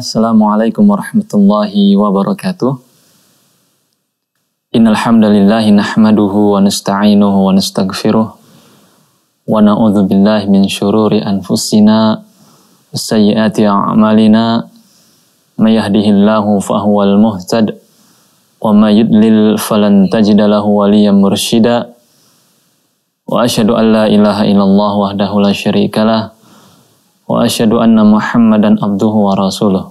Assalamualaikum warahmatullahi wabarakatuh. Innal hamdalillah nahmaduhu wa nasta'inuhu wa nastaghfiruh wa na'udzu billahi min shururi anfusina wa sayyiati a'malina may yahdihillahu fahuwal muhtad wa may yudlil falan tajida lahu waliyan mursyida wa asyhadu an la ilaha illallah wahdahu la syarikalah وأشهد أن محمدا عبده ورسوله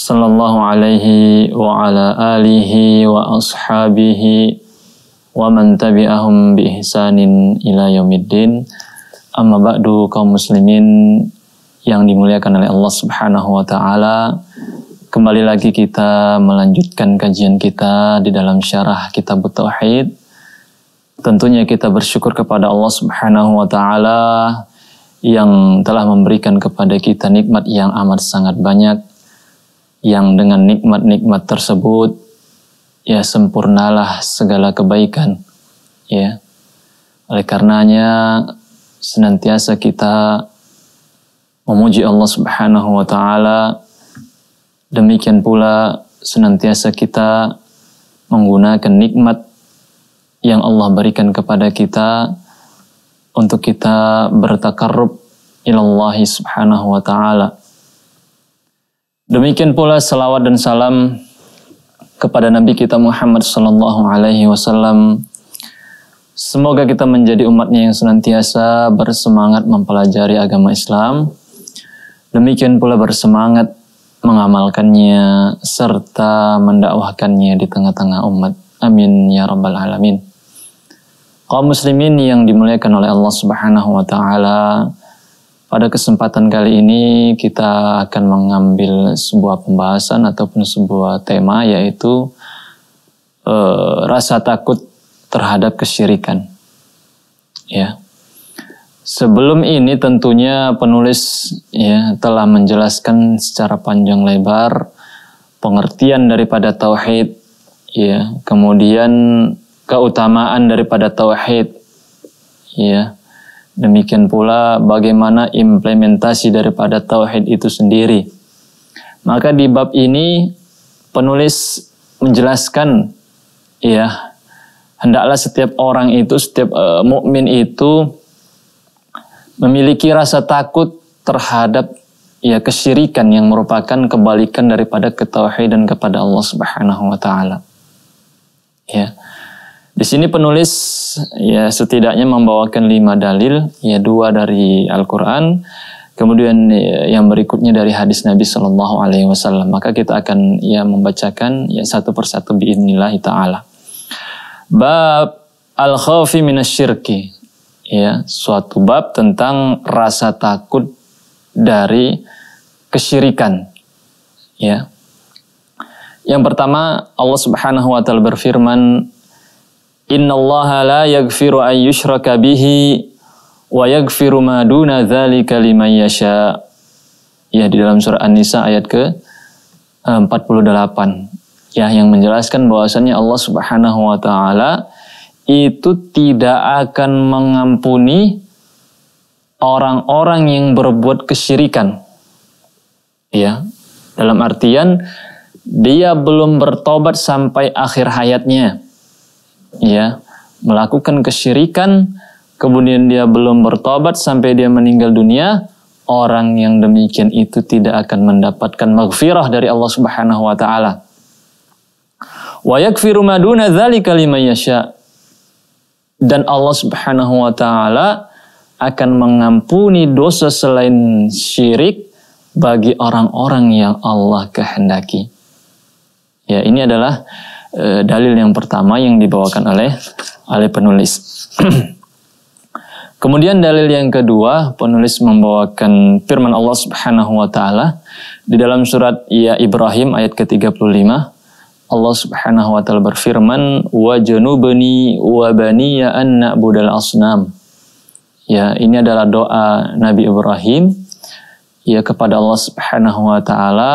صلى الله عليه وعلى آله وأصحابه ومن تبعهم بإحسان إلى يوم الدين أما بعد kaum muslimin yang dimuliakan oleh Allah Subhanahu wa taala kembali lagi kita melanjutkan kajian kita di dalam syarah kitab tauhid tentunya kita bersyukur kepada Allah Subhanahu wa taala yang telah memberikan kepada kita nikmat yang amat sangat banyak yang dengan nikmat-nikmat tersebut ya sempurnalah segala kebaikan ya oleh karenanya senantiasa kita memuji Allah Subhanahu wa taala demikian pula senantiasa kita menggunakan nikmat yang Allah berikan kepada kita untuk kita bertakarrub ilallahi subhanahu wa ta'ala. Demikian pula salawat dan salam kepada Nabi kita Muhammad sallallahu alaihi wasallam. Semoga kita menjadi umatnya yang senantiasa bersemangat mempelajari agama Islam. Demikian pula bersemangat mengamalkannya serta mendakwahkannya di tengah-tengah umat. Amin ya rabbal alamin. Kaum muslimin yang dimuliakan oleh Allah Subhanahu wa taala, pada kesempatan kali ini kita akan mengambil sebuah pembahasan ataupun sebuah tema yaitu e, rasa takut terhadap kesyirikan. Ya. Sebelum ini tentunya penulis ya telah menjelaskan secara panjang lebar pengertian daripada tauhid ya, kemudian keutamaan daripada tauhid ya demikian pula bagaimana implementasi daripada tauhid itu sendiri maka di bab ini penulis menjelaskan ya hendaklah setiap orang itu setiap uh, mukmin itu memiliki rasa takut terhadap ya kesyirikan yang merupakan kebalikan daripada ketauhidan kepada Allah Subhanahu wa taala. Ya. Di sini penulis ya setidaknya membawakan lima dalil, ya dua dari Al-Quran, kemudian ya, yang berikutnya dari hadis Nabi Shallallahu Alaihi Wasallam. Maka kita akan ya membacakan ya satu persatu kita taala. Bab al khawfi minasyirki ya suatu bab tentang rasa takut dari kesyirikan ya yang pertama Allah Subhanahu wa taala berfirman Allah la yaghfiru an yushraka bihi wa yaghfiru ma duna dzalika liman yasha. Ya di dalam surah An-Nisa ayat ke 48. Eh, ya yang menjelaskan bahwasannya Allah Subhanahu wa taala itu tidak akan mengampuni orang-orang yang berbuat kesyirikan. Ya. Dalam artian dia belum bertobat sampai akhir hayatnya ya melakukan kesyirikan kemudian dia belum bertobat sampai dia meninggal dunia orang yang demikian itu tidak akan mendapatkan maghfirah dari Allah Subhanahu wa taala wa yakfiru maduna dzalika liman yasha dan Allah Subhanahu wa taala akan mengampuni dosa selain syirik bagi orang-orang yang Allah kehendaki. Ya, ini adalah uh, dalil yang pertama yang dibawakan oleh oleh penulis. Kemudian dalil yang kedua, penulis membawakan firman Allah Subhanahu wa taala di dalam surat Ya Ibrahim ayat ke-35. Allah Subhanahu wa taala berfirman, "Wa janubani wa bani ya an na'budal asnam." Ya, ini adalah doa Nabi Ibrahim ya kepada Allah Subhanahu wa taala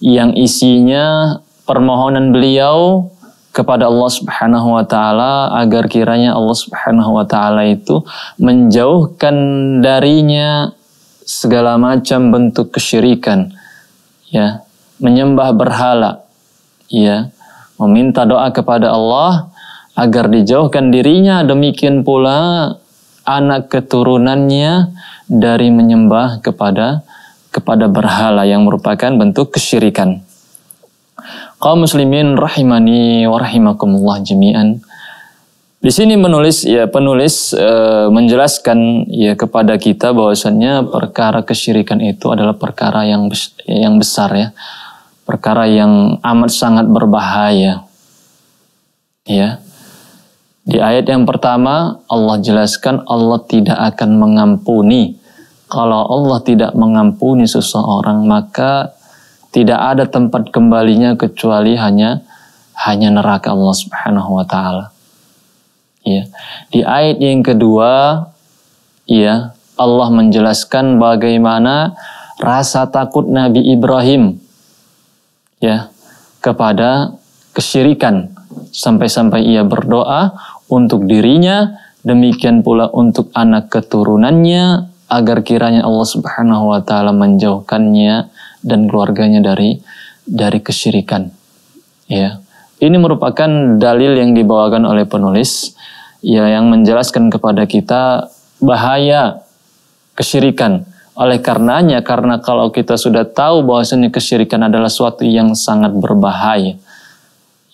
yang isinya permohonan beliau kepada Allah Subhanahu wa taala agar kiranya Allah Subhanahu wa taala itu menjauhkan darinya segala macam bentuk kesyirikan ya menyembah berhala ya meminta doa kepada Allah agar dijauhkan dirinya demikian pula anak keturunannya dari menyembah kepada kepada berhala yang merupakan bentuk kesyirikan Kaum muslimin rahimani warahimakumullah jami'an. Di sini menulis ya penulis e, menjelaskan ya kepada kita bahwasannya perkara kesyirikan itu adalah perkara yang yang besar ya. Perkara yang amat sangat berbahaya. Ya. Di ayat yang pertama Allah jelaskan Allah tidak akan mengampuni. Kalau Allah tidak mengampuni seseorang maka tidak ada tempat kembalinya kecuali hanya hanya neraka Allah Subhanahu wa taala. Ya. Di ayat yang kedua, ya, Allah menjelaskan bagaimana rasa takut Nabi Ibrahim ya kepada kesyirikan sampai-sampai ia berdoa untuk dirinya demikian pula untuk anak keturunannya agar kiranya Allah Subhanahu wa taala menjauhkannya dan keluarganya dari dari kesyirikan. Ya. Ini merupakan dalil yang dibawakan oleh penulis ya yang menjelaskan kepada kita bahaya kesyirikan. Oleh karenanya, karena kalau kita sudah tahu bahwasanya kesyirikan adalah suatu yang sangat berbahaya,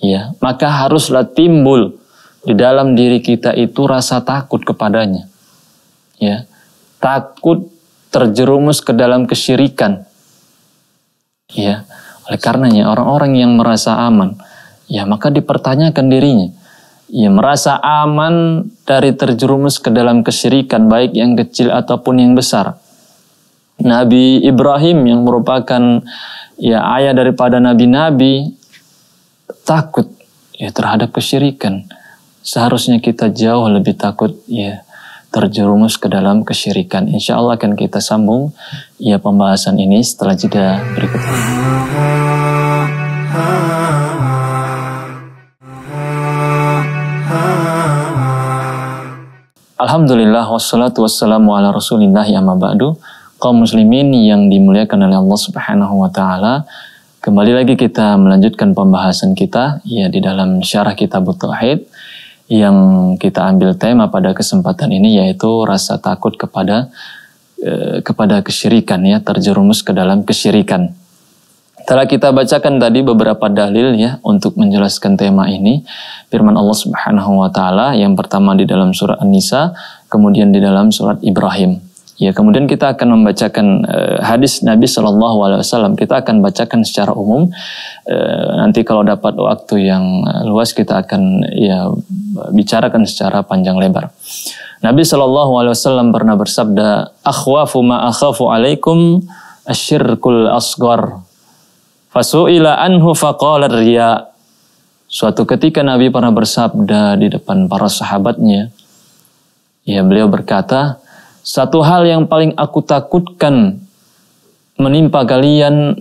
ya, maka haruslah timbul di dalam diri kita itu rasa takut kepadanya. Ya, takut terjerumus ke dalam kesyirikan Ya, oleh karenanya orang-orang yang merasa aman, ya maka dipertanyakan dirinya. Ya merasa aman dari terjerumus ke dalam kesyirikan baik yang kecil ataupun yang besar. Nabi Ibrahim yang merupakan ya ayah daripada nabi-nabi takut ya terhadap kesyirikan. Seharusnya kita jauh lebih takut ya terjerumus ke dalam kesyirikan. Insya Allah akan kita sambung ya pembahasan ini setelah jeda berikut ini. Alhamdulillah wassalatu wassalamu ala rasulillah ya ma'ba'du. Kaum muslimin yang dimuliakan oleh Allah subhanahu wa ta'ala. Kembali lagi kita melanjutkan pembahasan kita ya di dalam syarah kitab Tauhid yang kita ambil tema pada kesempatan ini yaitu rasa takut kepada eh, kepada kesyirikan ya terjerumus ke dalam kesyirikan. Telah kita bacakan tadi beberapa dalil ya untuk menjelaskan tema ini. Firman Allah Subhanahu wa taala yang pertama di dalam surat An-Nisa, kemudian di dalam surat Ibrahim. Ya, kemudian kita akan membacakan uh, hadis Nabi Shallallahu Alaihi Wasallam. Kita akan bacakan secara umum. Uh, nanti kalau dapat waktu yang luas kita akan ya bicarakan secara panjang lebar. Nabi Shallallahu Alaihi Wasallam pernah bersabda, "Akhwafu ma akhafu alaikum asyirkul asgar." Fasu'ila anhu faqala riya. Suatu ketika Nabi pernah bersabda di depan para sahabatnya, ya beliau berkata, satu hal yang paling aku takutkan menimpa kalian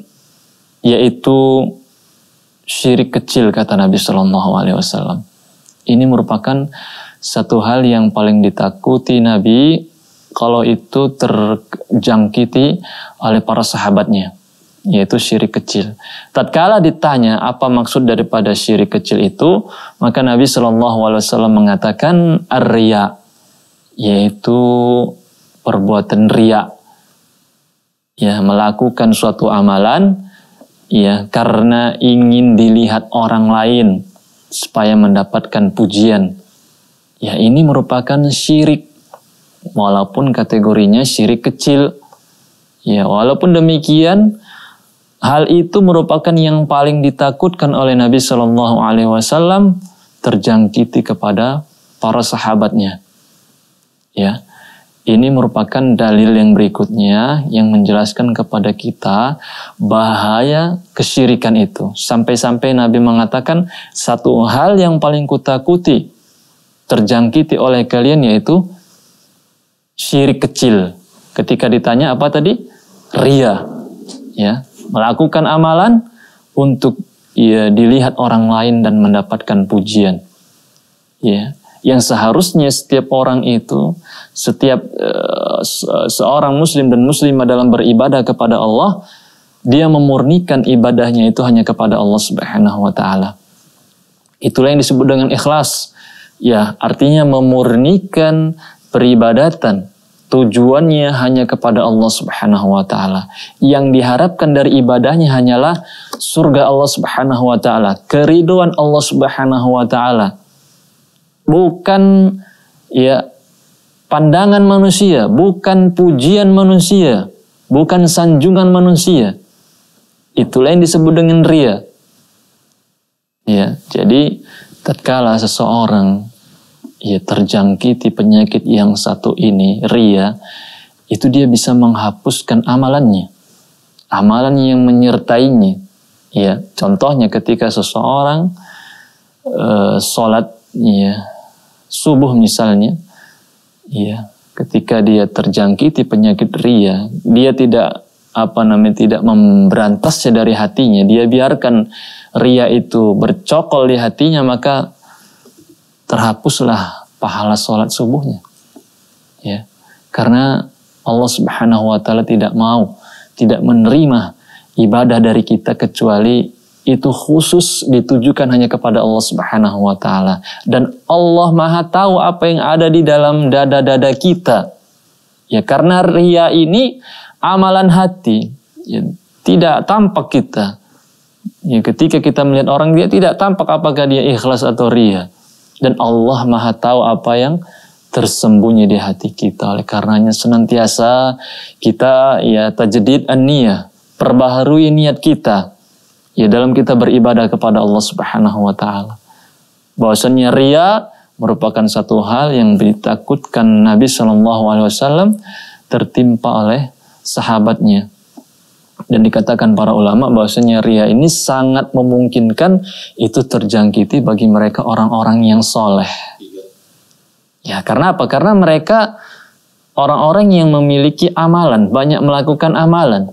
yaitu syirik kecil kata Nabi Shallallahu Alaihi Wasallam. Ini merupakan satu hal yang paling ditakuti Nabi kalau itu terjangkiti oleh para sahabatnya yaitu syirik kecil. Tatkala ditanya apa maksud daripada syirik kecil itu, maka Nabi Shallallahu Alaihi Wasallam mengatakan arya, yaitu perbuatan riak, ya melakukan suatu amalan ya karena ingin dilihat orang lain supaya mendapatkan pujian ya ini merupakan syirik walaupun kategorinya syirik kecil ya walaupun demikian hal itu merupakan yang paling ditakutkan oleh Nabi Shallallahu Alaihi Wasallam terjangkiti kepada para sahabatnya ya ini merupakan dalil yang berikutnya yang menjelaskan kepada kita bahaya kesyirikan itu. Sampai-sampai Nabi mengatakan satu hal yang paling kutakuti terjangkiti oleh kalian yaitu syirik kecil. Ketika ditanya apa tadi? Ria. Ya, melakukan amalan untuk ya dilihat orang lain dan mendapatkan pujian. Ya, yang seharusnya setiap orang itu, setiap uh, seorang muslim dan muslimah dalam beribadah kepada Allah, dia memurnikan ibadahnya itu hanya kepada Allah Subhanahu wa taala. Itulah yang disebut dengan ikhlas. Ya, artinya memurnikan peribadatan. Tujuannya hanya kepada Allah Subhanahu wa taala. Yang diharapkan dari ibadahnya hanyalah surga Allah Subhanahu wa taala, keriduan Allah Subhanahu wa taala bukan ya pandangan manusia, bukan pujian manusia, bukan sanjungan manusia. Itulah yang disebut dengan ria. Ya, jadi tatkala seseorang ya terjangkiti penyakit yang satu ini, ria, itu dia bisa menghapuskan amalannya. Amalan yang menyertainya. Ya, contohnya ketika seseorang uh, sholat ya subuh misalnya, ya ketika dia terjangkiti penyakit ria, dia tidak apa namanya tidak memberantasnya dari hatinya, dia biarkan ria itu bercokol di hatinya maka terhapuslah pahala sholat subuhnya. Ya, karena Allah Subhanahu wa taala tidak mau, tidak menerima ibadah dari kita kecuali itu khusus ditujukan hanya kepada Allah Subhanahu wa taala dan Allah Maha tahu apa yang ada di dalam dada-dada kita. Ya karena ria ini amalan hati ya, tidak tampak kita. Ya ketika kita melihat orang dia tidak tampak apakah dia ikhlas atau ria. Dan Allah Maha tahu apa yang tersembunyi di hati kita. Oleh karenanya senantiasa kita ya tajdid an-niyah, perbaharui niat kita ya dalam kita beribadah kepada Allah Subhanahu wa taala. Bahwasanya ria merupakan satu hal yang ditakutkan Nabi Shallallahu alaihi wasallam tertimpa oleh sahabatnya. Dan dikatakan para ulama bahwasanya ria ini sangat memungkinkan itu terjangkiti bagi mereka orang-orang yang soleh. Ya, karena apa? Karena mereka orang-orang yang memiliki amalan, banyak melakukan amalan.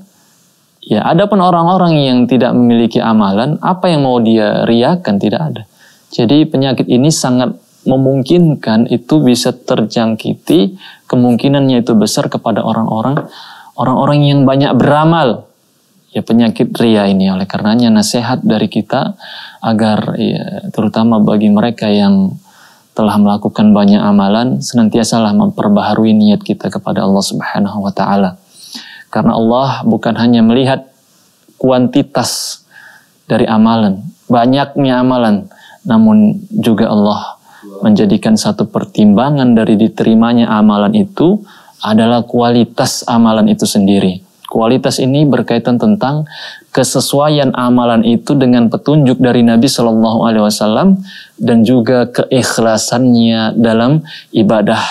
Ya, ada pun orang-orang yang tidak memiliki amalan, apa yang mau dia riakan tidak ada. Jadi penyakit ini sangat memungkinkan itu bisa terjangkiti, kemungkinannya itu besar kepada orang-orang orang-orang yang banyak beramal. Ya penyakit ria ini oleh karenanya nasihat dari kita agar ya, terutama bagi mereka yang telah melakukan banyak amalan senantiasalah memperbaharui niat kita kepada Allah Subhanahu wa taala. Karena Allah bukan hanya melihat kuantitas dari amalan, banyaknya amalan, namun juga Allah menjadikan satu pertimbangan dari diterimanya amalan itu adalah kualitas amalan itu sendiri. Kualitas ini berkaitan tentang kesesuaian amalan itu dengan petunjuk dari Nabi Shallallahu Alaihi Wasallam dan juga keikhlasannya dalam ibadah.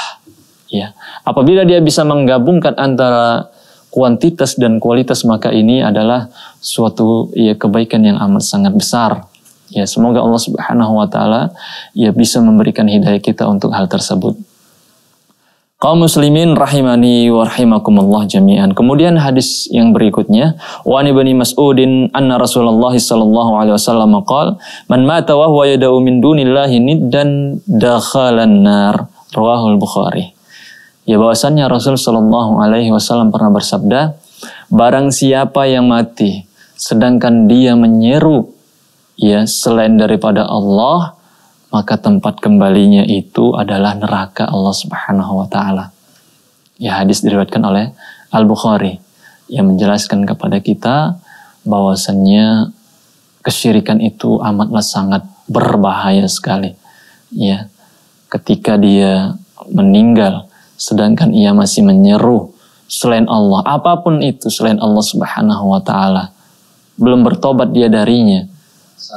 Ya, apabila dia bisa menggabungkan antara kuantitas dan kualitas maka ini adalah suatu ya kebaikan yang amat sangat besar. Ya, semoga Allah Subhanahu wa taala ya bisa memberikan hidayah kita untuk hal tersebut. Kaum muslimin rahimani wa rahimakumullah jami'an. Kemudian hadis yang berikutnya, wa ani bani Mas'udin anna Rasulullah sallallahu alaihi wasallam qaal, "Man mata wa huwa yad'u min dunillahi niddan dakhalan nar." Rawahul Bukhari ya bahwasannya Rasul Shallallahu Alaihi Wasallam pernah bersabda, barang siapa yang mati sedangkan dia menyeru ya selain daripada Allah maka tempat kembalinya itu adalah neraka Allah Subhanahu wa taala. Ya hadis diriwayatkan oleh Al Bukhari yang menjelaskan kepada kita bahwasannya kesyirikan itu amatlah sangat berbahaya sekali. Ya, ketika dia meninggal sedangkan ia masih menyeru selain Allah, apapun itu selain Allah Subhanahu wa taala. Belum bertobat dia darinya,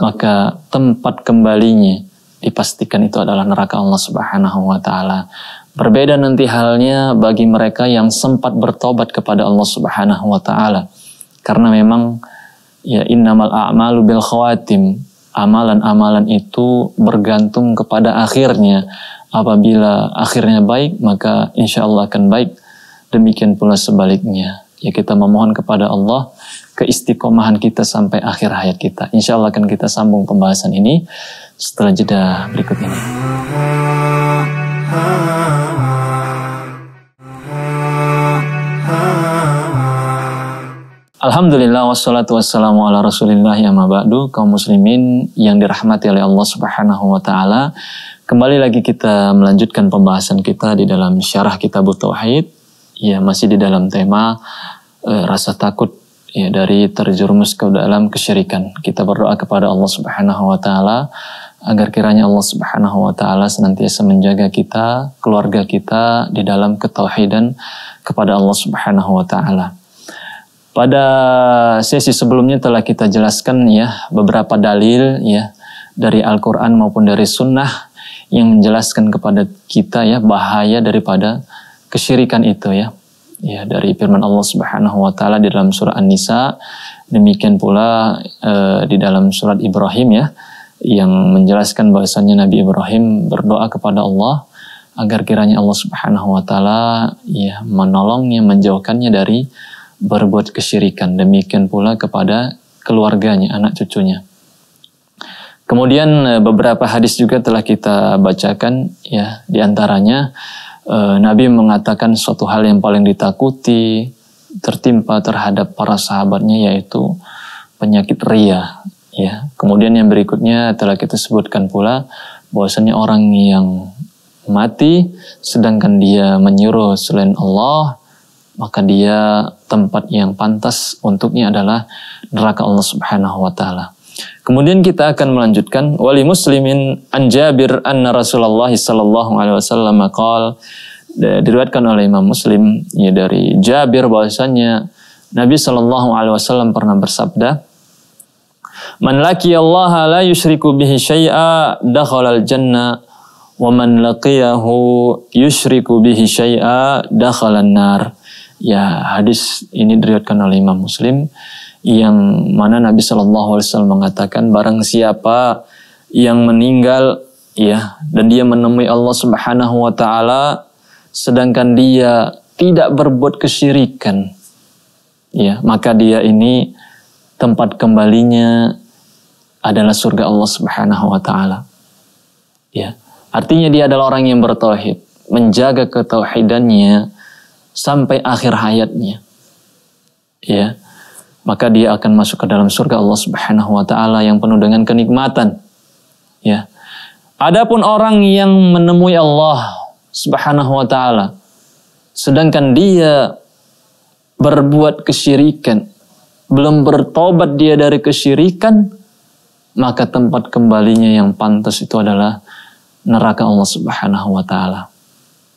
maka tempat kembalinya dipastikan itu adalah neraka Allah Subhanahu wa taala. Berbeda nanti halnya bagi mereka yang sempat bertobat kepada Allah Subhanahu wa taala. Karena memang ya innamal a'malu bil khawatim. Amalan-amalan itu bergantung kepada akhirnya. Apabila akhirnya baik, maka insya Allah akan baik. Demikian pula sebaliknya. Ya kita memohon kepada Allah keistiqomahan kita sampai akhir hayat kita. Insya Allah akan kita sambung pembahasan ini setelah jeda berikut ini. Alhamdulillah wassalatu wassalamu ala rasulillah ya mabadu kaum muslimin yang dirahmati oleh Allah subhanahu wa ta'ala Kembali lagi kita melanjutkan pembahasan kita di dalam syarah kitab Tauhid. Ya, masih di dalam tema e, rasa takut ya dari terjerumus ke dalam kesyirikan. Kita berdoa kepada Allah Subhanahu wa taala agar kiranya Allah Subhanahu wa taala senantiasa menjaga kita, keluarga kita di dalam ketauhidan kepada Allah Subhanahu wa taala. Pada sesi sebelumnya telah kita jelaskan ya beberapa dalil ya dari Al-Qur'an maupun dari sunnah yang menjelaskan kepada kita ya bahaya daripada kesyirikan itu ya. Ya dari firman Allah Subhanahu wa taala di dalam surah An-Nisa, demikian pula e, di dalam surat Ibrahim ya yang menjelaskan bahwasanya Nabi Ibrahim berdoa kepada Allah agar kiranya Allah Subhanahu wa taala ya menolongnya menjauhkannya dari berbuat kesyirikan demikian pula kepada keluarganya anak cucunya Kemudian eh, beberapa hadis juga telah kita bacakan ya diantaranya e, eh, Nabi mengatakan suatu hal yang paling ditakuti tertimpa terhadap para sahabatnya yaitu penyakit ria ya. Kemudian yang berikutnya telah kita sebutkan pula bahwasanya orang yang mati sedangkan dia menyuruh selain Allah maka dia tempat yang pantas untuknya adalah neraka Allah Subhanahu wa taala. Kemudian kita akan melanjutkan wali muslimin an Jabir anna Rasulullah sallallahu alaihi wasallam qol diriwayatkan oleh Imam Muslim ya dari Jabir bahwasanya Nabi sallallahu alaihi wasallam pernah bersabda Man laqiyallaha la yusyriku bihi syai'a al jannah wa man laqiyahu yusyriku bihi syai'a an nar. Ya, hadis ini diriwayatkan oleh Imam Muslim yang mana Nabi Shallallahu Alaihi Wasallam mengatakan barang siapa yang meninggal ya dan dia menemui Allah Subhanahu Wa Taala sedangkan dia tidak berbuat kesyirikan ya maka dia ini tempat kembalinya adalah surga Allah Subhanahu Wa Taala ya artinya dia adalah orang yang bertauhid menjaga ketauhidannya sampai akhir hayatnya ya maka dia akan masuk ke dalam surga Allah Subhanahu wa taala yang penuh dengan kenikmatan. Ya. Adapun orang yang menemui Allah Subhanahu wa taala sedangkan dia berbuat kesyirikan, belum bertobat dia dari kesyirikan, maka tempat kembalinya yang pantas itu adalah neraka Allah Subhanahu wa taala.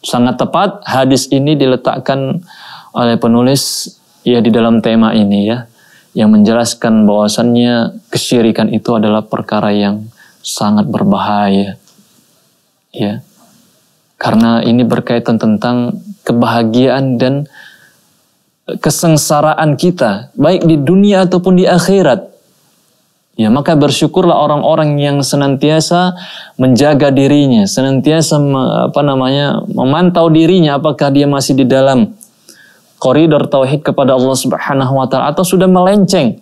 Sangat tepat hadis ini diletakkan oleh penulis ya di dalam tema ini ya yang menjelaskan bahwasannya kesyirikan itu adalah perkara yang sangat berbahaya. Ya. Karena ini berkaitan tentang kebahagiaan dan kesengsaraan kita, baik di dunia ataupun di akhirat. Ya, maka bersyukurlah orang-orang yang senantiasa menjaga dirinya, senantiasa apa namanya, memantau dirinya apakah dia masih di dalam koridor tauhid kepada Allah Subhanahu wa taala atau sudah melenceng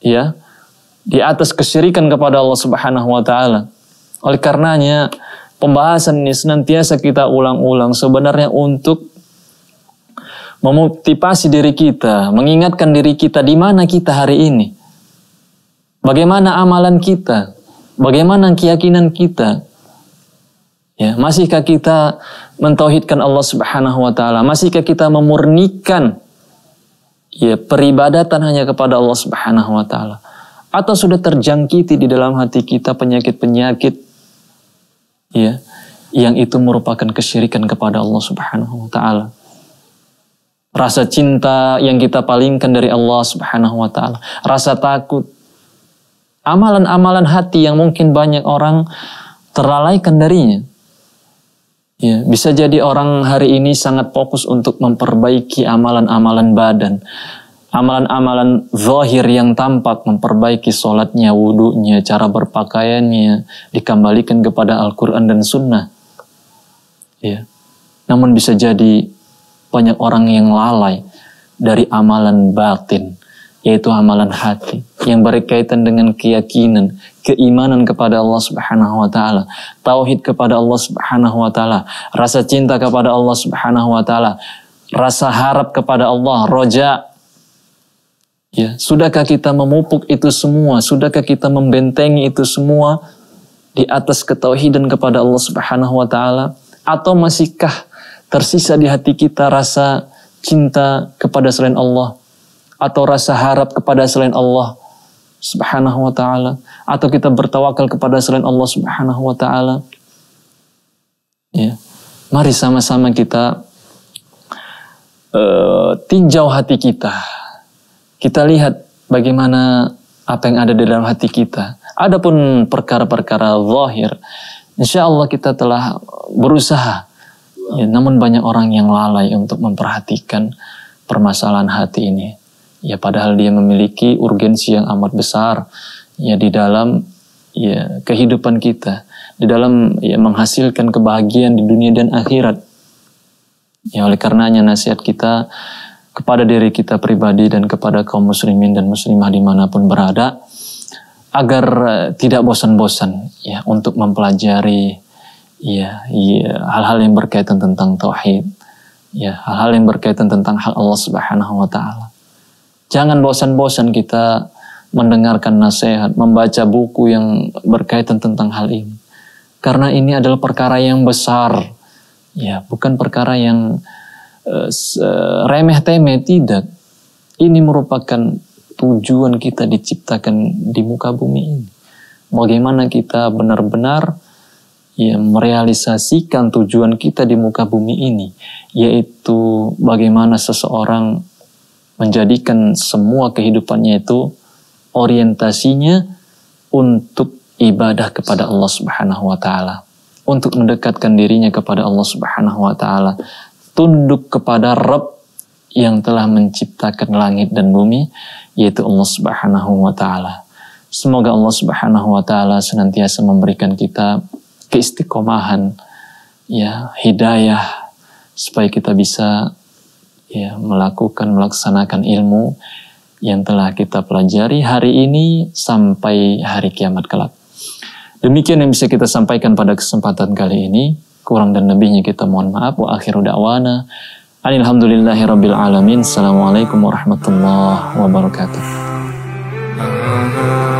ya di atas kesyirikan kepada Allah Subhanahu wa taala. Oleh karenanya pembahasan ini senantiasa kita ulang-ulang sebenarnya untuk memotivasi diri kita, mengingatkan diri kita di mana kita hari ini. Bagaimana amalan kita? Bagaimana keyakinan kita? Ya, masihkah kita mentauhidkan Allah Subhanahu wa taala? Masihkah kita memurnikan ya peribadatan hanya kepada Allah Subhanahu wa taala? Atau sudah terjangkiti di dalam hati kita penyakit-penyakit ya yang itu merupakan kesyirikan kepada Allah Subhanahu wa taala? Rasa cinta yang kita palingkan dari Allah Subhanahu wa taala, rasa takut, amalan-amalan hati yang mungkin banyak orang terlalaikan darinya Ya, bisa jadi orang hari ini sangat fokus untuk memperbaiki amalan-amalan badan. Amalan-amalan zahir yang tampak memperbaiki sholatnya, wudhunya, cara berpakaiannya, dikembalikan kepada Al-Quran dan Sunnah. Ya. Namun bisa jadi banyak orang yang lalai dari amalan batin, yaitu amalan hati yang berkaitan dengan keyakinan, keimanan kepada Allah Subhanahu wa taala, tauhid kepada Allah Subhanahu wa taala, rasa cinta kepada Allah Subhanahu wa taala, rasa harap kepada Allah, roja Ya, sudahkah kita memupuk itu semua? Sudahkah kita membentengi itu semua di atas ketauhidan kepada Allah Subhanahu wa taala? Atau masihkah tersisa di hati kita rasa cinta kepada selain Allah atau rasa harap kepada selain Allah Subhanahu wa taala? atau kita bertawakal kepada selain Allah Subhanahu wa taala. Ya. Mari sama-sama kita uh, tinjau hati kita. Kita lihat bagaimana apa yang ada di dalam hati kita. Adapun perkara-perkara zahir, insya Allah kita telah berusaha. Ya, namun banyak orang yang lalai untuk memperhatikan permasalahan hati ini. Ya padahal dia memiliki urgensi yang amat besar ya di dalam ya kehidupan kita, di dalam ya menghasilkan kebahagiaan di dunia dan akhirat. Ya oleh karenanya nasihat kita kepada diri kita pribadi dan kepada kaum muslimin dan muslimah dimanapun berada agar eh, tidak bosan-bosan ya untuk mempelajari ya, ya hal-hal yang berkaitan tentang tauhid ya hal-hal yang berkaitan tentang hak Allah Subhanahu wa taala. Jangan bosan-bosan kita mendengarkan nasihat, membaca buku yang berkaitan tentang hal ini. Karena ini adalah perkara yang besar, ya, bukan perkara yang uh, remeh-temeh, tidak. Ini merupakan tujuan kita diciptakan di muka bumi ini. Bagaimana kita benar-benar ya merealisasikan tujuan kita di muka bumi ini, yaitu bagaimana seseorang menjadikan semua kehidupannya itu orientasinya untuk ibadah kepada Allah Subhanahu wa taala, untuk mendekatkan dirinya kepada Allah Subhanahu wa taala, tunduk kepada Rabb yang telah menciptakan langit dan bumi yaitu Allah Subhanahu wa taala. Semoga Allah Subhanahu wa taala senantiasa memberikan kita keistiqomahan ya hidayah supaya kita bisa ya melakukan melaksanakan ilmu yang telah kita pelajari hari ini sampai hari kiamat kelak. Demikian yang bisa kita sampaikan pada kesempatan kali ini. Kurang dan lebihnya kita mohon maaf. Wa akhiru da'wana. Alhamdulillahi rabbil alamin. Assalamualaikum warahmatullahi wabarakatuh.